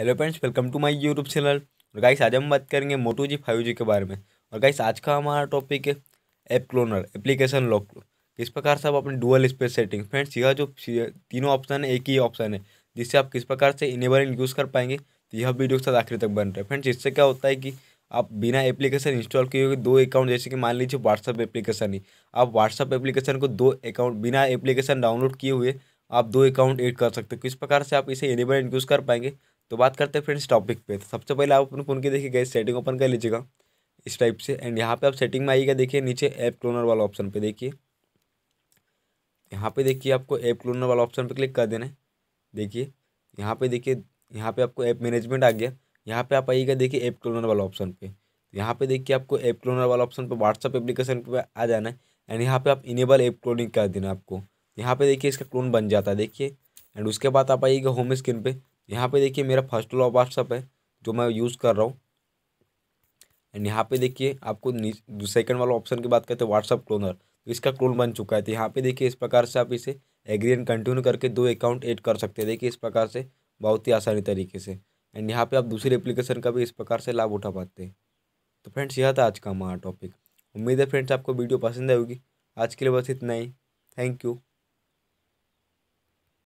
hello friends welcome to my YouTube channel और guys आज हम बात करेंगे मोटो जी फाइव जी के बारे में और गाइस आज का हमारा टॉपिक है ऐप क्लोनर एप्लीकेशन लॉक किस प्रकार से आप अपने डुअल स्पेस सेटिंग फ्रेंड्स यह जो तीनों ऑप्शन है एक ही ऑप्शन है जिससे आप किस प्रकार से इनेबल यूज़ कर पाएंगे तो यह वीडियो के साथ आखिर तक बन रहे फ्रेंड्स इससे क्या होता है कि आप बिना एप्लीकेशन इंस्टॉल किए हुए दो अकाउंट जैसे कि मान लीजिए व्हाट्सअप एप्लीकेशन ही आप व्हाट्सअप एप्लीकेशन को दो अकाउंट बिना एप्लीकेशन डाउनलोड किए हुए आप दो अकाउंट ऐड कर सकते हो किस प्रकार से आप इसे इनेबल एंड यूज़ कर पाएंगे तो बात करते हैं फ्रेंड्स टॉपिक पे तो सबसे पहले आप अपने फ़ोन की देखिए गए सेटिंग ओपन कर लीजिएगा इस टाइप से एंड यहाँ पे आप सेटिंग में आइएगा देखिए नीचे ऐप क्लोनर वाला ऑप्शन पे देखिए यहाँ पे देखिए आपको ऐप क्लोनर वाला ऑप्शन पे क्लिक कर देना है देखिए यहाँ पे देखिए यहाँ पे आपको ऐप मैनेजमेंट आ गया यहाँ पे आप आइएगा देखिए ऐप क्लोनर वाला ऑप्शन पे यहाँ पे देखिए आपको ऐप क्लोनर वाला ऑप्शन पर व्हाट्सअप एप्लीकेशन पर आ जाना है एंड यहाँ पर आप इनेबल ऐप क्लोनिंग कर देना आपको यहाँ पर देखिए इसका क्लोन बन जाता है देखिए एंड उसके बाद आप आइएगा होम स्क्रीन पर यहाँ पे देखिए मेरा फर्स्ट लॉ व्हाट्सअप है जो मैं यूज़ कर रहा हूँ एंड यहाँ पे देखिए आपको सेकंड वाला ऑप्शन की बात करते हैं व्हाट्सअप क्लोनर तो इसका क्लोन बन चुका है तो यहाँ पे देखिए इस प्रकार से आप इसे एग्री एंड कंटिन्यू करके दो अकाउंट ऐड कर सकते हैं देखिए इस प्रकार से बहुत ही आसानी तरीके से एंड यहाँ पर आप दूसरी एप्लीकेशन का भी इस प्रकार से लाभ उठा पाते हैं तो फ्रेंड्स यह था आज का हमारा टॉपिक उम्मीद है फ्रेंड्स आपको वीडियो पसंद आएगी आज के लिए बस इतना ही थैंक यू